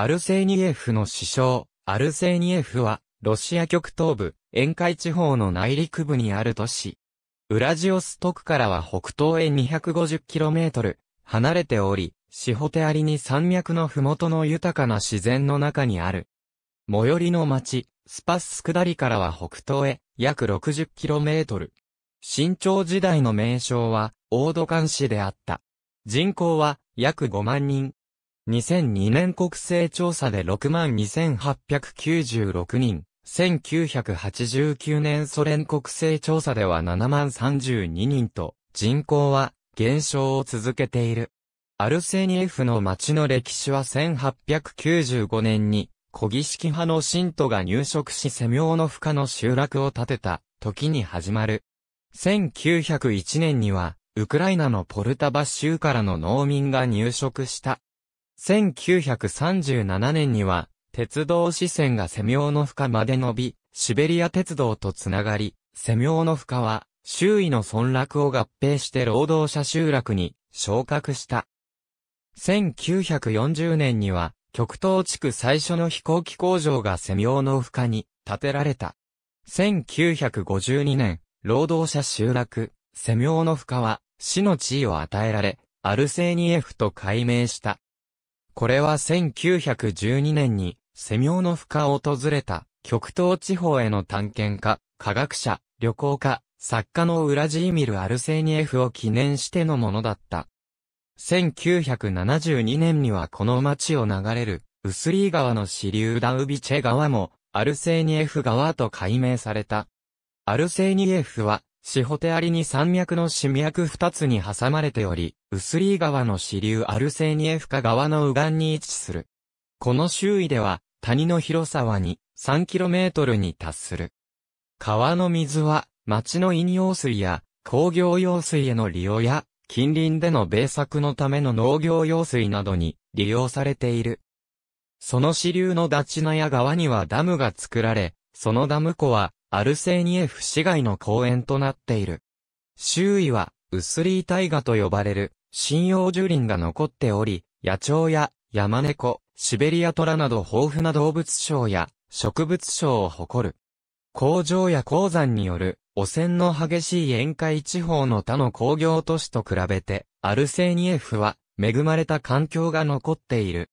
アルセーニエフの師匠、アルセーニエフは、ロシア極東部、沿海地方の内陸部にある都市。ウラジオストクからは北東へ 250km 離れており、シホテアリに山脈の麓の豊かな自然の中にある。最寄りの町、スパス下りからは北東へ約 60km。新朝時代の名称は、オードカン市であった。人口は約5万人。2002年国勢調査で62,896人、1989年ソ連国勢調査では7 0 3 2人と、人口は減少を続けている。アルセニエフの町の歴史は1895年に、小儀式派の信徒が入植しセミョーノフカの集落を建てた時に始まる。1901年には、ウクライナのポルタバ州からの農民が入植した1937年には、鉄道支線がセミョノフカまで伸び、シベリア鉄道とつながり、セミョノフカは、周囲の村落を合併して労働者集落に昇格した。1940年には、極東地区最初の飛行機工場がセミョノフカに建てられた。1952年、労働者集落、セミョノフカは、市の地位を与えられ、アルセーニエフと改名した。これは1912年に、セミョーノフカを訪れた、極東地方への探検家、科学者、旅行家、作家のウラジーミル・アルセーニエフを記念してのものだった。1972年にはこの町を流れる、ウスリー川の支流ダウビチェ川も、アルセーニエフ川と改名された。アルセーニエフは、シホテアリに山脈の死脈二つに挟まれており、薄利川の支流アルセーニエフカ川の右岸に位置する。この周囲では、谷の広さは 2,3km に達する。川の水は、町の飲用水や工業用水への利用や、近隣での米作のための農業用水などに利用されている。その支流のダチナヤ川にはダムが作られ、そのダム湖はアルセーニエフ市街の公園となっている。周囲は、ウスリー大河と呼ばれる、針葉樹林が残っており、野鳥や、山猫、シベリアトラなど豊富な動物賞や、植物賞を誇る。工場や鉱山による、汚染の激しい沿海地方の他の工業都市と比べて、アルセーニエフは、恵まれた環境が残っている。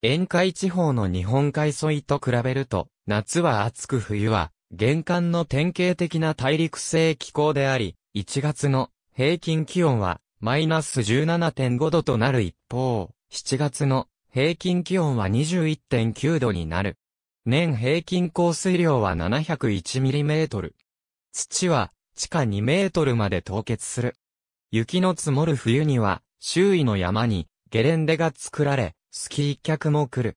沿海地方の日本海沿いと比べると、夏は暑く冬は玄関の典型的な大陸性気候であり、1月の平均気温はマイナス17.5度となる一方、7月の平均気温は21.9度になる。年平均降水量は 701mm。土は地下2メートルまで凍結する。雪の積もる冬には周囲の山にゲレンデが作られ、スキー客も来る。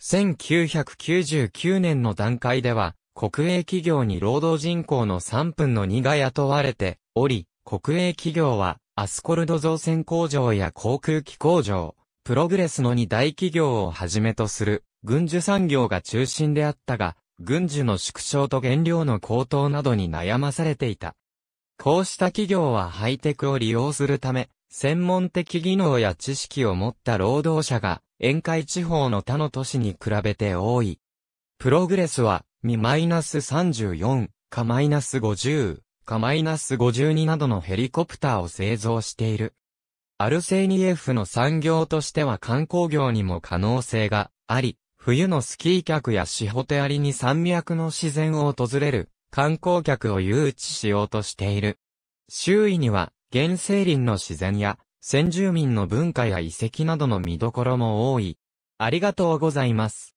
1999年の段階では、国営企業に労働人口の3分の2が雇われており、国営企業は、アスコルド造船工場や航空機工場、プログレスの2大企業をはじめとする、軍需産業が中心であったが、軍需の縮小と原料の高騰などに悩まされていた。こうした企業はハイテクを利用するため、専門的技能や知識を持った労働者が、沿海地方の他の都市に比べて多い。プログレスは、Mi-34 か -50 か -52 などのヘリコプターを製造している。アルセーニエフの産業としては観光業にも可能性があり、冬のスキー客やシホテアリに山脈の自然を訪れる観光客を誘致しようとしている。周囲には原生林の自然や先住民の文化や遺跡などの見どころも多い。ありがとうございます。